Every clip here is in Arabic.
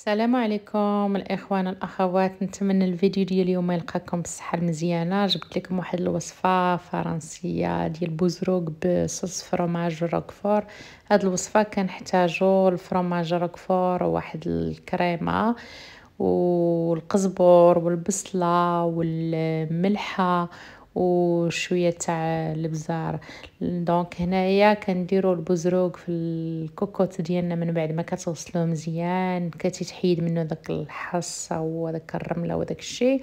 السلام عليكم الاخوان الاخوات نتمنى الفيديو ديال اليوم يلقاكم بالصحه المزيانه جبت لكم واحد الوصفه فرنسيه ديال بوزروك بصوص فروماج روكفور هاد الوصفه كنحتاجو الفروماج روكفور وواحد الكريمه والقزبر والبصله والملحه وشويه تاع البزار دونك هنايا كنديروا البزروق في الكوكوت ديالنا من بعد ما كتوصلوه مزيان كتتحيد منه داك الحصه وداك الرمله وداك الشيء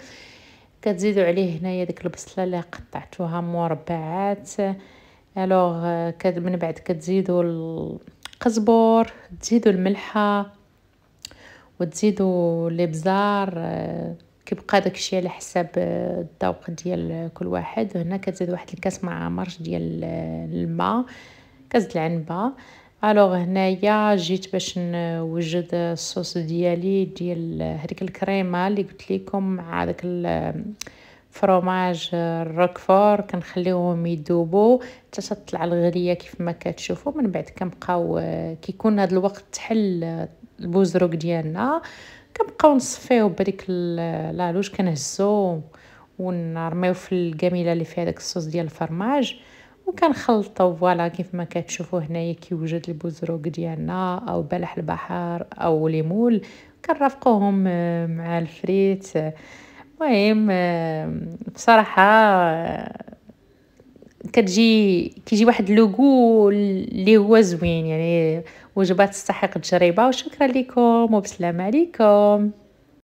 كتزيدوا عليه هنايا ديك البصله اللي قطعتوها مربعات الوغ كد من بعد كتزيدوا القزبر تزيدوا الملحه وتزيدوا الابزار كيبقى داكشي على حساب آه، الذوق ديال كل واحد هنا كتزيد واحد الكاس مع مرش ديال آه، الماء كاس العنبه الوغ هنايا جيت باش نوجد الصوص ديالي ديال آه، هذيك الكريمه اللي قلت لكم مع داك فروماج الروكفور كنخليوهم يذوبوا حتى تطلع الغليه كيف ما كتشوفوا من بعد كنبقاو كيكون هذا الوقت تحل البوزروك ديالنا كنبقاو نصفيو بريك لالوش كنهزو ونرميو في الكميله اللي فيها داك الصوص ديال الفرماج وكنخلطو فوالا كيف ما كتشوفوا هنايا كيوجد البوزروك ديالنا او بلح البحر او ليمول كنرافقوهم آه، مع الفريت المهم آه، بصراحه آه، كتجي كيجي واحد لوغو اللي هو زوين يعني وجبات تستحق التجربه وشكرا لكم وبسلام عليكم